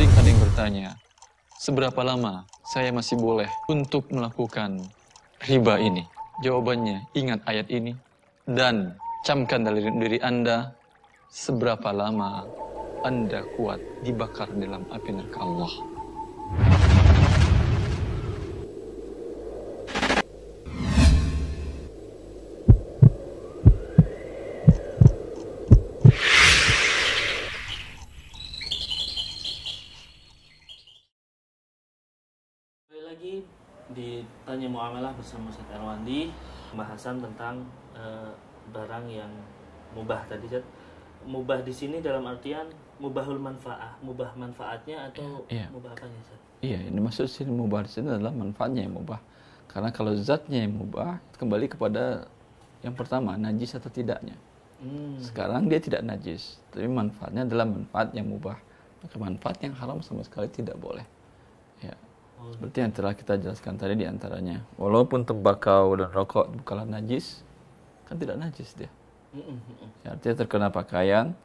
Sering ada yang bertanya, seberapa lama saya masih boleh untuk melakukan riba ini? Jawabannya, ingat ayat ini dan camkan dari diri Anda seberapa lama Anda kuat dibakar dalam api neraka Allah. ditanya tanya muamalah bersama Ustaz Erwandi pembahasan tentang e, barang yang mubah tadi Ustaz. Mubah di sini dalam artian mubahul manfaah, mubah manfaatnya atau iya. mubah apanya Ustaz? Iya, ini maksud sini mubah di sini adalah manfaatnya yang mubah. Karena kalau zatnya yang mubah kembali kepada yang pertama najis atau tidaknya. Hmm. Sekarang dia tidak najis, tapi manfaatnya adalah manfaat yang mubah. Maka manfaat yang haram sama sekali tidak boleh. Ya, Oh. Seperti yang telah kita jelaskan tadi di antaranya. Walaupun tembakau dan rokok bukanlah najis, kan tidak najis dia. Ya, artinya terkena pakaian,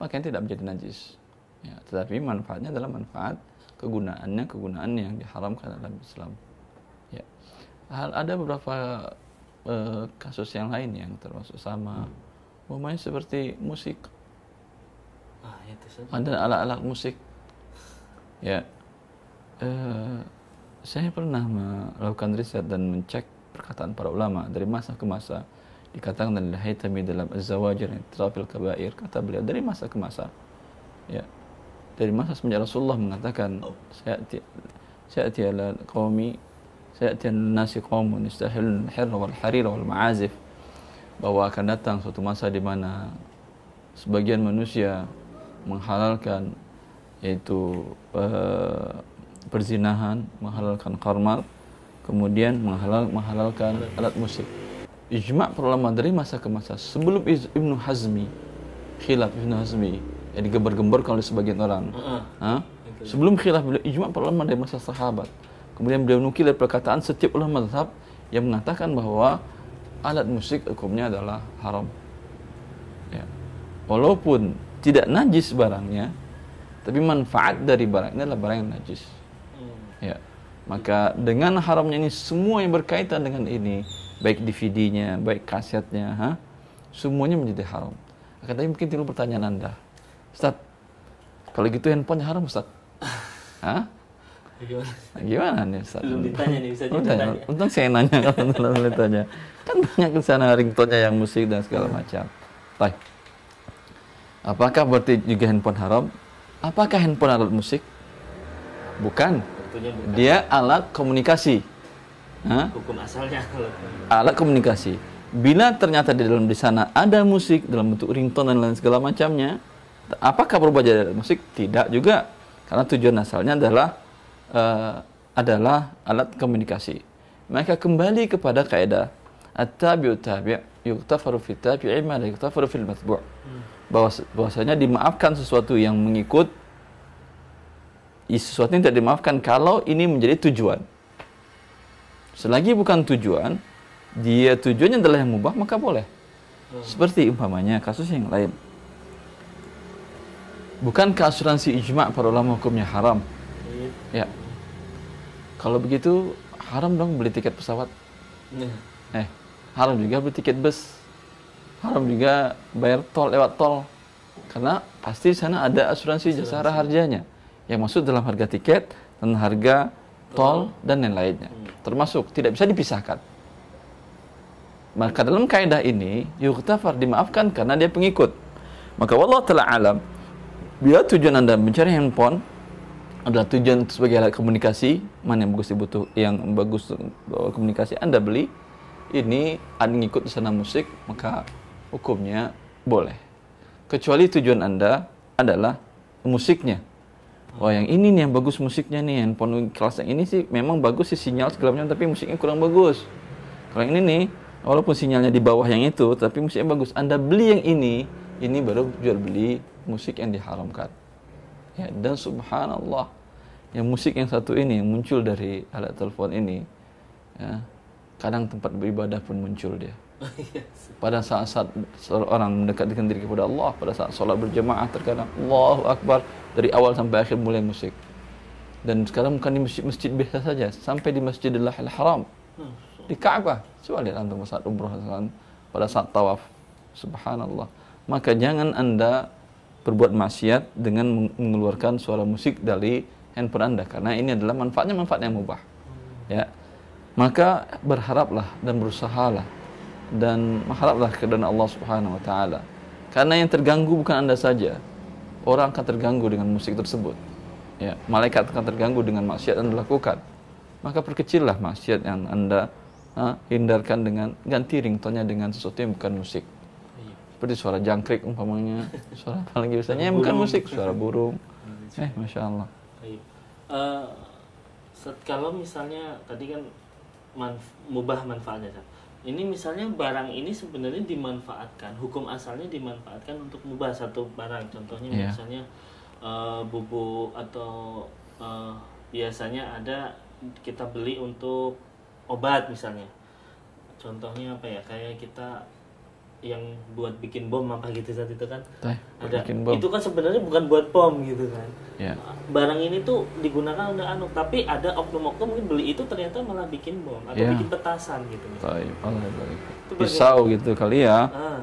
pakaian tidak menjadi najis. Ya, tetapi manfaatnya adalah manfaat kegunaannya, kegunaan yang diharamkan dalam Islam. Ya. Hal ada beberapa uh, kasus yang lain yang termasuk sama. Umumnya seperti musik. Ah, itu Ada alat-alat musik. Ya, Eh, saya pernah melakukan riset dan mencek perkataan para ulama dari masa ke masa dikatakan oleh Haytami dalam Az-Zawajir Trafil Kabair kata beliau dari masa ke masa ya dari masa semenjak Rasulullah mengatakan saya saya ala qaumi saya nasi qaumun yastahilun al-hirra wal harira wal ma'azif bahwa akan datang suatu masa di mana sebagian manusia menghalalkan yaitu uh, perzinahan, menghalalkan karmal, kemudian menghalal menghalalkan alat musik. Ijma para ulama dari masa ke masa sebelum Ibnu Hazmi khilaf Ibnu Hazmi yang digembar gembar oleh sebagian orang. Uh -huh. Sebelum khilaf beliau ijma para ulama dari masa sahabat. Kemudian beliau nukil dari perkataan setiap ulama mazhab yang mengatakan bahwa alat musik hukumnya adalah haram. Ya. Walaupun tidak najis barangnya, tapi manfaat dari barangnya adalah barang yang najis. Ya. Maka dengan haramnya ini semua yang berkaitan dengan ini, baik DVD-nya, baik kasetnya, ha? semuanya menjadi haram. Akan tapi mungkin timbul pertanyaan Anda. Ustaz, kalau gitu handphonenya haram Ustaz? Hah? Gimana? Gimana nih Ustaz? Belum ditanya nih, bisa ditanya. Untung saya nanya kalau belum ditanya. Kan banyak di sana ringtone yang musik dan segala macam. Baik. Apakah berarti juga handphone haram? Apakah handphone alat musik? Bukan. Tentunya bukan. Dia alat komunikasi. Hah? Hukum asalnya alat. Alat komunikasi. Bila ternyata di dalam di sana ada musik dalam bentuk ringtone dan lain segala macamnya, apakah berubah jadi musik? Tidak juga, karena tujuan asalnya adalah uh, adalah alat komunikasi. Maka kembali kepada kaidah at-tabi'u tabi' yuktafaru fi tabi'i ma la yuktafaru fil matbu'. Hmm. Bahwas, bahwasanya dimaafkan sesuatu yang mengikut sesuatu yang tidak dimaafkan kalau ini menjadi tujuan. Selagi bukan tujuan, dia tujuannya adalah yang mubah maka boleh. Hmm. Seperti umpamanya kasus yang lain. Bukan asuransi ijma para ulama hukumnya haram? Iya. Ya. Kalau begitu haram dong beli tiket pesawat. Iya. Eh, haram juga beli tiket bus. Haram juga bayar tol lewat tol. Karena pasti sana ada asuransi jasa harjanya yang masuk dalam harga tiket dan harga tol dan lain-lainnya. Hmm. Termasuk tidak bisa dipisahkan. Maka dalam kaidah ini yuktafar dimaafkan karena dia pengikut. Maka Allah telah alam bila tujuan Anda mencari handphone adalah tujuan sebagai alat komunikasi, mana yang bagus dibutuh yang bagus komunikasi Anda beli ini Anda ngikut di sana musik maka hukumnya boleh. Kecuali tujuan Anda adalah musiknya wah yang ini nih yang bagus musiknya nih handphone kelas yang ini sih memang bagus sih sinyal segala macam tapi musiknya kurang bagus kalau yang ini nih walaupun sinyalnya di bawah yang itu tapi musiknya bagus anda beli yang ini ini baru jual beli musik yang diharamkan ya dan subhanallah yang musik yang satu ini yang muncul dari alat telepon ini ya, kadang tempat beribadah pun muncul dia pada saat-saat seorang mendekatkan diri kepada Allah, pada saat sholat berjemaah terkadang Allahu Akbar dari awal sampai akhir mulai musik. Dan sekarang bukan di masjid-masjid biasa saja, sampai di masjid Masjidil Haram. Di Ka'bah. Coba lihat antum saat umrah pada saat tawaf. Subhanallah. Maka jangan Anda berbuat maksiat dengan mengeluarkan suara musik dari handphone Anda karena ini adalah manfaatnya manfaat yang mubah. Hmm. Ya. Maka berharaplah dan berusahalah dan mengharaplah keadaan Allah Subhanahu wa taala. Karena yang terganggu bukan Anda saja. Orang akan terganggu dengan musik tersebut. Ya, malaikat akan terganggu dengan maksiat yang dilakukan. Maka perkecillah maksiat yang Anda ha, hindarkan dengan ganti ringtone nya dengan sesuatu yang bukan musik. Iya. Seperti suara jangkrik umpamanya, suara apa lagi biasanya yang bukan musik, suara burung. Iya. Eh, masya Allah. Uh, kalau misalnya tadi kan manf mubah manfaatnya, ini misalnya barang ini sebenarnya dimanfaatkan hukum asalnya dimanfaatkan untuk mengubah satu barang contohnya yeah. misalnya uh, bubuk atau uh, biasanya ada kita beli untuk obat misalnya contohnya apa ya kayak kita yang buat bikin bom apa gitu saat itu kan Teh, ada bom. itu kan sebenarnya bukan buat bom gitu kan yeah. barang ini tuh digunakan untuk anu tapi ada oknum-oknum mungkin beli itu ternyata malah bikin bom atau yeah. bikin petasan gitu Tuh, itu pisau gitu kali ya ah.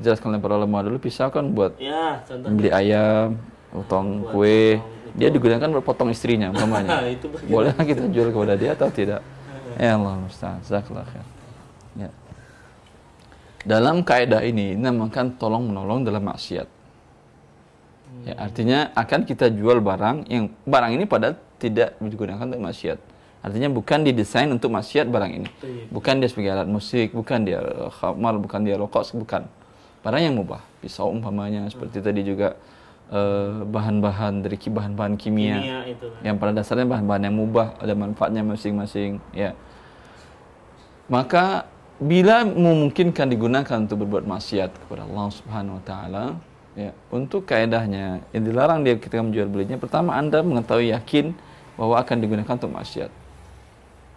jelas kalian para lemah dulu pisau kan buat ya, beli ayam potong kue dia digunakan buat potong istrinya mamanya, boleh kita jual kepada dia atau tidak ya Allah mustahil dalam kaidah ini dinamakan tolong menolong dalam maksiat. Ya, hmm. artinya akan kita jual barang yang barang ini pada tidak digunakan untuk maksiat. Artinya bukan didesain untuk maksiat barang ini. Bukan dia sebagai alat musik, bukan dia eh, khamar, bukan dia rokok, bukan. Barang yang mubah, pisau umpamanya seperti hmm. tadi juga eh, bahan-bahan dari bahan-bahan kimia, kimia itu kan. yang pada dasarnya bahan-bahan yang mubah ada manfaatnya masing-masing ya maka bila memungkinkan digunakan untuk berbuat maksiat kepada Allah Subhanahu wa taala ya untuk kaidahnya yang dilarang dia ketika menjual belinya pertama Anda mengetahui yakin bahwa akan digunakan untuk maksiat.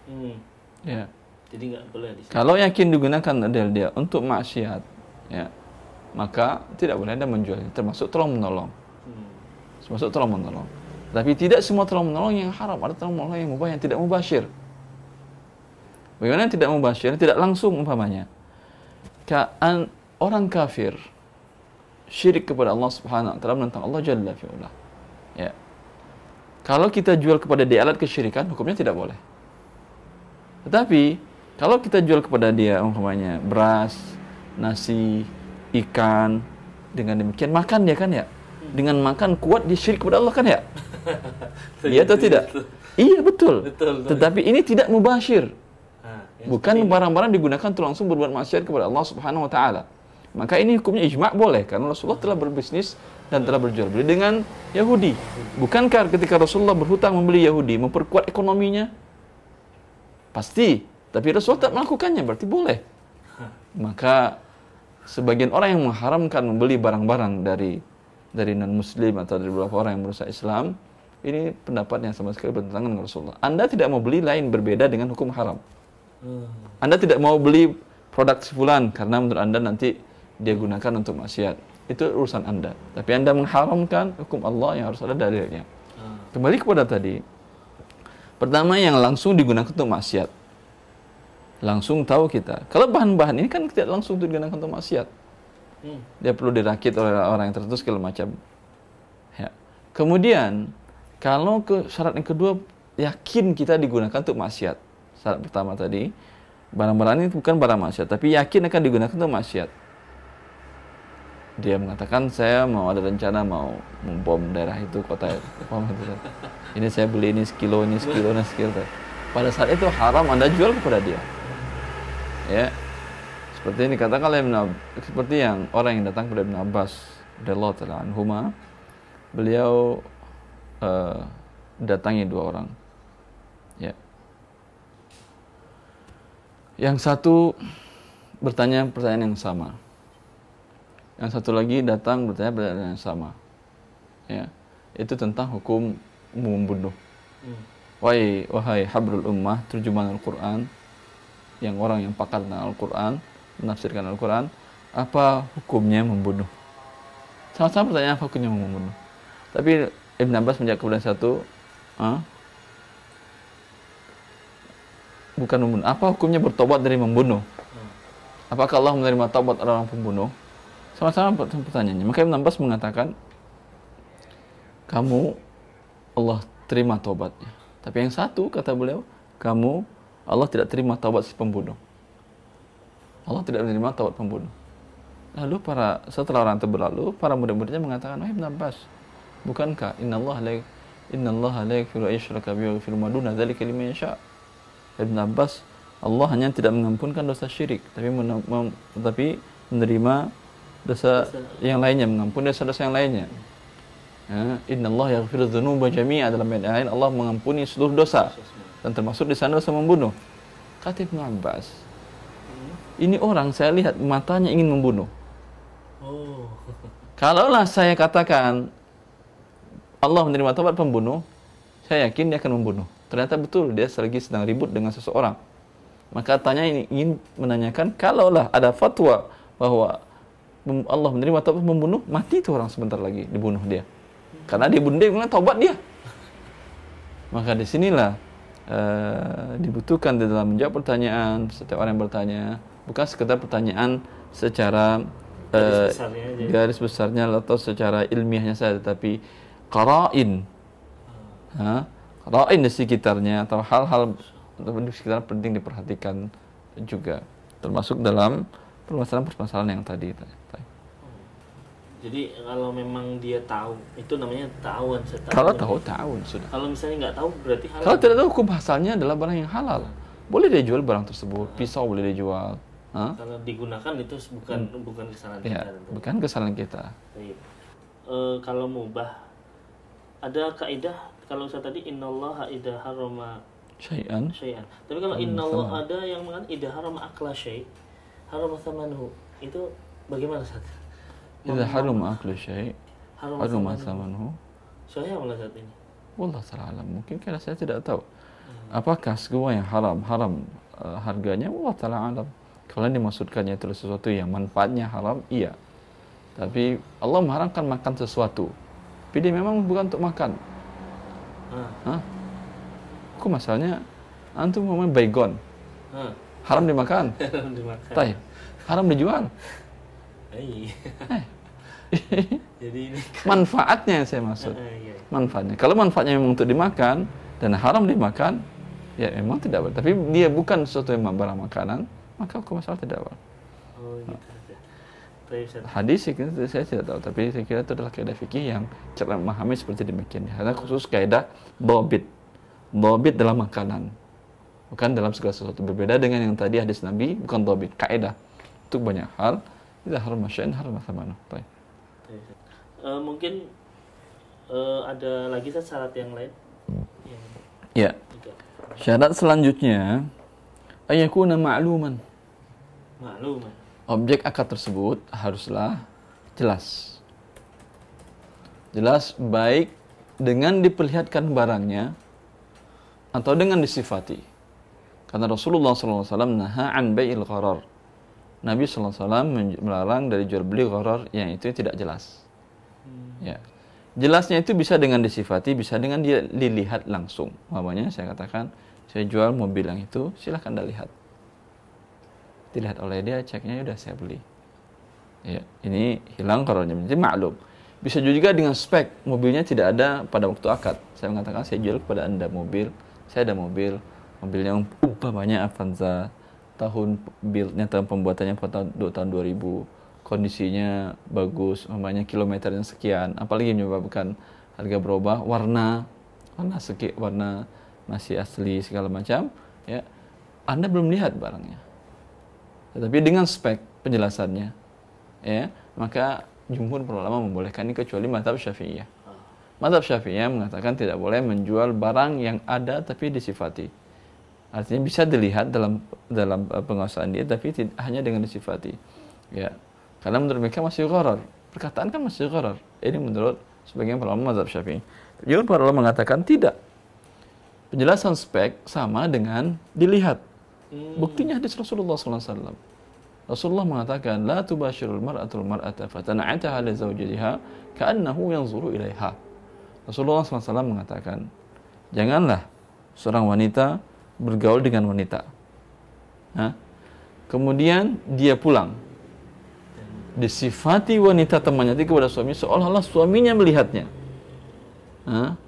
Hmm. Ya. Jadi nggak boleh disini. Kalau yakin digunakan adalah dia untuk maksiat ya maka tidak boleh Anda menjualnya termasuk tolong menolong. Hmm. Termasuk tolong menolong. Tapi tidak semua tolong menolong yang haram, ada tolong menolong yang mubah yang tidak mubashir. Hmm. Bagaimana yang tidak mubasyir, tidak langsung umpamanya. Ka'an orang kafir syirik kepada Allah Subhanahu wa taala menentang Allah Jalla fi'ala. Ya. Kalau kita jual kepada dia alat kesyirikan, hukumnya tidak boleh. Tetapi kalau kita jual kepada dia umpamanya beras, nasi, ikan, dengan demikian makan dia kan ya. Dengan makan kuat dia syirik kepada Allah kan ya? Iya atau iya, tidak? Iya betul. Tetapi ini tidak mubasyir. Ya, Bukan barang-barang digunakan untuk langsung berbuat maksiat kepada Allah Subhanahu wa taala. Maka ini hukumnya ijma' boleh karena Rasulullah telah berbisnis dan telah berjual beli dengan Yahudi. Bukankah ketika Rasulullah berhutang membeli Yahudi memperkuat ekonominya? Pasti, tapi Rasulullah tak melakukannya berarti boleh. Maka sebagian orang yang mengharamkan membeli barang-barang dari dari non muslim atau dari beberapa orang yang merusak Islam, ini pendapat yang sama sekali bertentangan dengan Rasulullah. Anda tidak mau beli lain berbeda dengan hukum haram. Hmm. Anda tidak mau beli produk sebulan karena menurut Anda nanti dia gunakan untuk maksiat. Itu urusan Anda. Tapi Anda mengharamkan hukum Allah yang harus ada dalilnya. Hmm. Kembali kepada tadi. Pertama yang langsung digunakan untuk maksiat. Langsung tahu kita. Kalau bahan-bahan ini kan tidak langsung digunakan untuk maksiat. Hmm. Dia perlu dirakit oleh orang yang tertentu segala macam. Ya. Kemudian kalau ke syarat yang kedua yakin kita digunakan untuk maksiat syarat pertama tadi, barang-barang ini bukan barang maksiat, tapi yakin akan digunakan untuk maksiat. Dia mengatakan saya mau ada rencana mau membom daerah itu kota itu. Ini saya beli ini sekilo ini sekilo ini sekilo. Pada saat itu haram anda jual kepada dia. Ya, seperti ini kata oleh seperti yang orang yang datang kepada Ibn Abbas Lot dan anhuma, beliau uh, datangi dua orang Yang satu bertanya pertanyaan yang sama. Yang satu lagi datang bertanya pertanyaan yang sama. Ya, itu tentang hukum membunuh. Hmm. Wahai, wahai habrul ummah, terjemahan Al-Quran, yang orang yang pakar tentang Al-Quran, menafsirkan Al-Quran, apa hukumnya membunuh? Sama-sama pertanyaan apa hukumnya membunuh. Tapi Ibn Abbas menjawab kepada satu, bukan membunuh. Apa hukumnya bertobat dari membunuh? Apakah Allah menerima taubat orang pembunuh? Sama-sama pertanyaannya. Maka Ibn Abbas mengatakan, kamu Allah terima taubatnya. Tapi yang satu kata beliau, kamu Allah tidak terima taubat si pembunuh. Allah tidak menerima taubat pembunuh. Lalu para setelah orang itu berlalu, para muda-mudanya mengatakan, "Wahai Ibn Abbas, bukankah inna Allah inna Allah yaghfiru ayyushraka bihi wa yaghfiru ma duna dzalika yasha?" Ibn Abbas, Allah hanya tidak mengampunkan dosa syirik, tapi men- menerima dosa, yang lainnya, mengampuni dosa-dosa yang lainnya. Ya, Inna Allah yaghfiru dzunuba jami'a dalam ayat lain Allah mengampuni seluruh dosa dan termasuk di sana dosa membunuh. Kata Ibn Abbas, ini orang saya lihat matanya ingin membunuh. Oh. Kalaulah saya katakan Allah menerima taubat pembunuh, saya yakin dia akan membunuh. Ternyata betul dia lagi sedang ribut dengan seseorang. Maka tanya ini ingin menanyakan kalaulah ada fatwa bahwa Allah menerima taubat membunuh, mati itu orang sebentar lagi dibunuh dia. Karena dia bunuh dia taubat dia. Maka disinilah uh, eh, dibutuhkan di dalam menjawab pertanyaan setiap orang yang bertanya bukan sekedar pertanyaan secara eh, garis, besarnya garis besarnya atau secara ilmiahnya saja, tapi karain. Hmm. Ah. Ha? rain di sekitarnya atau hal-hal di sekitar penting diperhatikan juga termasuk dalam permasalahan-permasalahan yang tadi. Jadi kalau memang dia tahu, itu namanya tahuan setahun. Kalau tahu tahun sudah. Kalau misalnya nggak tahu berarti halal. Kalau tidak tahu hukum asalnya adalah barang yang halal. Boleh dia jual barang tersebut, pisau boleh dia jual. Kalau digunakan itu bukan hmm. bukan kesalahan iya, kita. Ya, Bukan kesalahan kita. E, kalau mubah ada kaidah kalau saya tadi innallaha idha harrama syai'an syai'an. Tapi kalau innallah ada yang mengatakan idha harrama akla syai' harrama thamanhu. Itu bagaimana Ustaz? idha harrama akla syai' harrama samanhu Soalnya so, saat ini? Wallah taala mungkin karena saya tidak tahu. Hmm. Apakah semua yang haram haram uh, harganya? Allah taala alam. Kalau dimaksudkannya itu sesuatu yang manfaatnya haram, iya. Tapi Allah mengharamkan makan sesuatu. Tapi dia memang bukan untuk makan. Hmm. Hah? Kok masalahnya antum main baygon? Hmm. Haram dimakan. Haram dimakan. Tai. haram dijual. Hey. Eh. Jadi ini kan- manfaatnya yang saya maksud. Ah, iya, iya. Manfaatnya. Kalau manfaatnya memang untuk dimakan dan haram dimakan, ya memang tidak boleh. Tapi dia bukan sesuatu yang barang makanan, maka hukum masalah tidak boleh. Oh, gitu hadis itu saya tidak tahu tapi saya kira itu adalah kaidah fikih yang cara memahami seperti demikian karena khusus kaidah dobit dobit dalam makanan bukan dalam segala sesuatu berbeda dengan yang tadi hadis nabi bukan dobit kaidah itu banyak hal tidak harus masyain harus masamana mana. uh, eh, mungkin uh, ada lagi syarat yang lain ya syarat selanjutnya ayakuna Nama ma'luman objek akad tersebut haruslah jelas. Jelas baik dengan diperlihatkan barangnya atau dengan disifati. Karena Rasulullah SAW naha an bai'il gharar. Nabi SAW melarang dari jual beli gharar yang itu tidak jelas. Hmm. Ya. Jelasnya itu bisa dengan disifati, bisa dengan dilihat langsung. Makanya saya katakan, saya jual mobil yang itu, silahkan Anda lihat dilihat oleh dia ceknya udah saya beli ya ini hilang koronnya jadi maklum bisa juga dengan spek mobilnya tidak ada pada waktu akad saya mengatakan saya jual kepada anda mobil saya ada mobil mobilnya umpamanya Avanza tahun buildnya tahun pembuatannya pada tahun, tahun 2000 kondisinya bagus umpamanya kilometernya sekian apalagi menyebabkan harga berubah warna warna seki warna masih asli segala macam ya anda belum lihat barangnya tetapi dengan spek penjelasannya ya maka jumhur para ulama membolehkan ini kecuali mazhab syafi'iyah ah. mazhab syafi'iyah mengatakan tidak boleh menjual barang yang ada tapi disifati artinya bisa dilihat dalam dalam eh, penguasaan dia tapi tidak, hanya dengan disifati ya karena menurut mereka masih gharar perkataan kan masih gharar ini menurut sebagian para ulama mazhab syafi'i jumhur para ulama mengatakan tidak penjelasan spek sama dengan dilihat Hmm. Buktinya hadis Rasulullah SAW. Rasulullah mengatakan, لا تباشر المرأة المرأة فتنعتها لزوجها كأنه ينظر إليها Rasulullah SAW mengatakan, Janganlah seorang wanita bergaul dengan wanita. Nah, kemudian dia pulang. Disifati wanita temannya itu kepada suami seolah-olah suaminya melihatnya. Nah,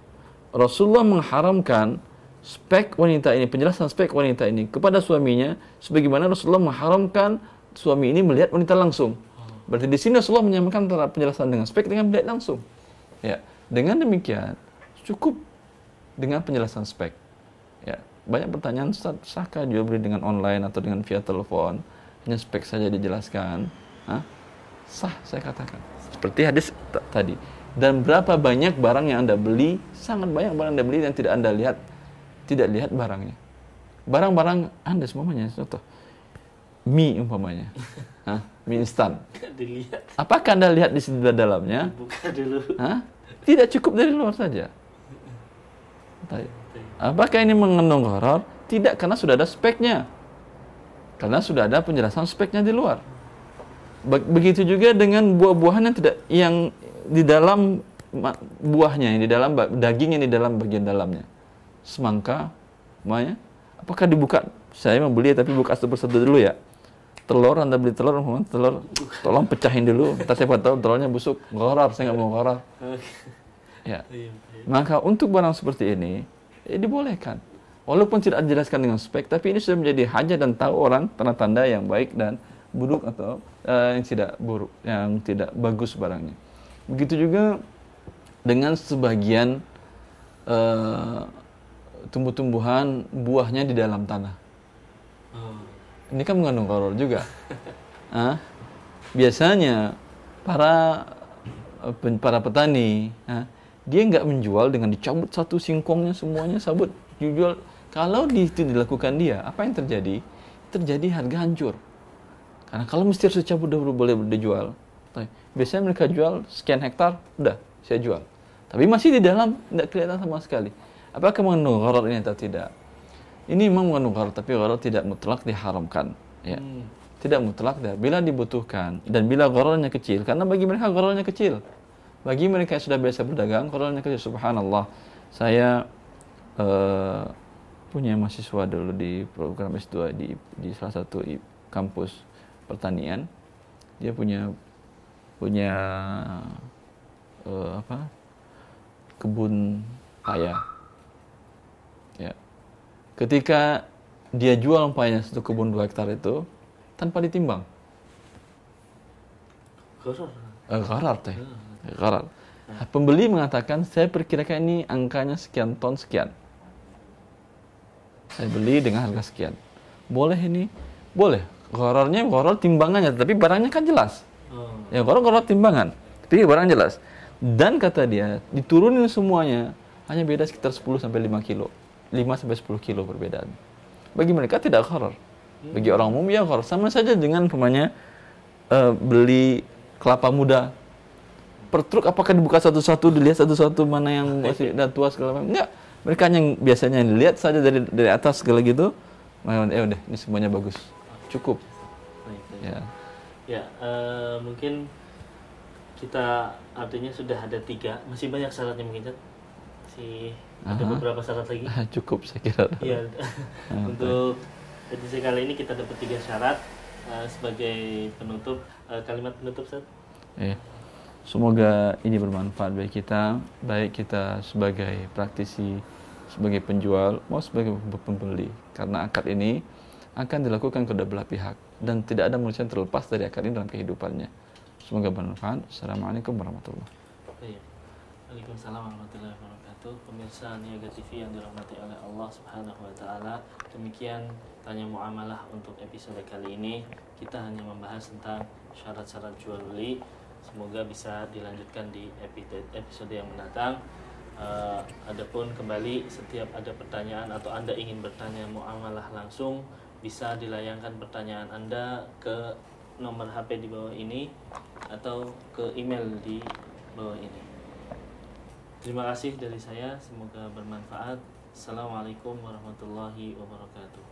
Rasulullah mengharamkan spek wanita ini, penjelasan spek wanita ini kepada suaminya, sebagaimana Rasulullah mengharamkan suami ini melihat wanita langsung. Berarti di sini Rasulullah menyamakan antara penjelasan dengan spek dengan melihat langsung. Ya, dengan demikian cukup dengan penjelasan spek. Ya, banyak pertanyaan Ustaz, sahkah jual beli dengan online atau dengan via telepon? Hanya spek saja dijelaskan. Hah? Sah saya katakan. Seperti hadis tadi. Dan berapa banyak barang yang Anda beli? Sangat banyak barang yang Anda beli yang tidak Anda lihat tidak lihat barangnya. Barang-barang Anda semuanya, contoh. Mie umpamanya. Hah? Mie instan. Apakah Anda lihat di sini dalamnya? Buka dulu. Tidak cukup dari luar saja. Apakah ini mengandung horor? Tidak, karena sudah ada speknya. Karena sudah ada penjelasan speknya di luar. Begitu juga dengan buah-buahan yang tidak yang di dalam buahnya, yang di dalam daging yang di dalam bagian dalamnya semangka, semuanya. Apakah dibuka? Saya membeli tapi buka satu persatu dulu ya. Telur, Anda beli telur, telur, tolong pecahin dulu. Tapi saya tahu telurnya busuk, harap saya nggak mau gorar. Ya. Iya, iya. Maka untuk barang seperti ini, ya dibolehkan. Walaupun tidak dijelaskan dengan spek, tapi ini sudah menjadi hajat dan tahu orang tanda-tanda yang baik dan buruk atau uh, yang tidak buruk, yang tidak bagus barangnya. Begitu juga dengan sebagian uh, tumbuh-tumbuhan buahnya di dalam tanah. Oh. Ini kan mengandung koral juga. Hah? Biasanya para eh, para petani, dia nggak menjual dengan dicabut satu singkongnya semuanya sabut jual. Kalau itu dilakukan dia, apa yang terjadi? Terjadi harga hancur. Karena kalau mesti harus dicabut dahulu boleh dijual. Biasanya mereka jual sekian hektar, udah saya jual. Tapi masih di dalam tidak kelihatan sama sekali apakah mengandung gharar ini atau tidak? Ini memang mengandung gharar, tapi gharar tidak mutlak diharamkan. Ya. Hmm. Tidak mutlak, dah. bila dibutuhkan dan bila ghararnya kecil, karena bagi mereka ghararnya kecil. Bagi mereka yang sudah biasa berdagang, ghararnya kecil. Subhanallah, saya uh, punya mahasiswa dulu di program S2 di, di salah satu kampus pertanian. Dia punya punya uh, apa kebun ayah ketika dia jual umpamanya satu kebun dua hektar itu tanpa ditimbang. Gharar. Eh, teh. Hmm. Gharar. Nah, pembeli mengatakan saya perkirakan ini angkanya sekian ton sekian. Saya beli dengan harga sekian. Boleh ini? Boleh. Ghararnya gharar timbangannya, tapi barangnya kan jelas. Hmm. Ya gharar gharar timbangan. Tapi barang jelas. Dan kata dia diturunin semuanya hanya beda sekitar 10 sampai 5 kilo. 5 sampai 10 kilo perbedaan. Bagi mereka tidak horor. Bagi orang umum ya horor. Sama saja dengan pemanya uh, eh, beli kelapa muda per truk apakah dibuka satu-satu dilihat satu-satu mana yang masih dan tua segala macam enggak mereka yang biasanya yang dilihat saja dari dari atas segala gitu eh udah ini semuanya bagus cukup ya ya uh, mungkin kita artinya sudah ada tiga masih banyak syaratnya mungkin si ada beberapa syarat lagi? Ah, cukup saya kira. Iya. Untuk edisi kali ini kita dapat tiga syarat uh, sebagai penutup uh, kalimat penutup set eh, Semoga ini bermanfaat bagi kita, baik kita sebagai praktisi, sebagai penjual, maupun sebagai pembeli. Karena akad ini akan dilakukan kedua belah pihak dan tidak ada manusia yang terlepas dari akad ini dalam kehidupannya. Semoga bermanfaat. Assalamualaikum warahmatullahi wabarakatuh. Iya. Waalaikumsalam warahmatullahi wabarakatuh. Pemirsa Niaga TV yang dirahmati oleh Allah Subhanahu wa taala. Demikian tanya muamalah untuk episode kali ini. Kita hanya membahas tentang syarat-syarat jual beli. Semoga bisa dilanjutkan di episode yang mendatang. Uh, adapun kembali setiap ada pertanyaan atau Anda ingin bertanya muamalah langsung bisa dilayangkan pertanyaan Anda ke nomor HP di bawah ini atau ke email di bawah ini. Terima kasih dari saya, semoga bermanfaat. Assalamualaikum warahmatullahi wabarakatuh.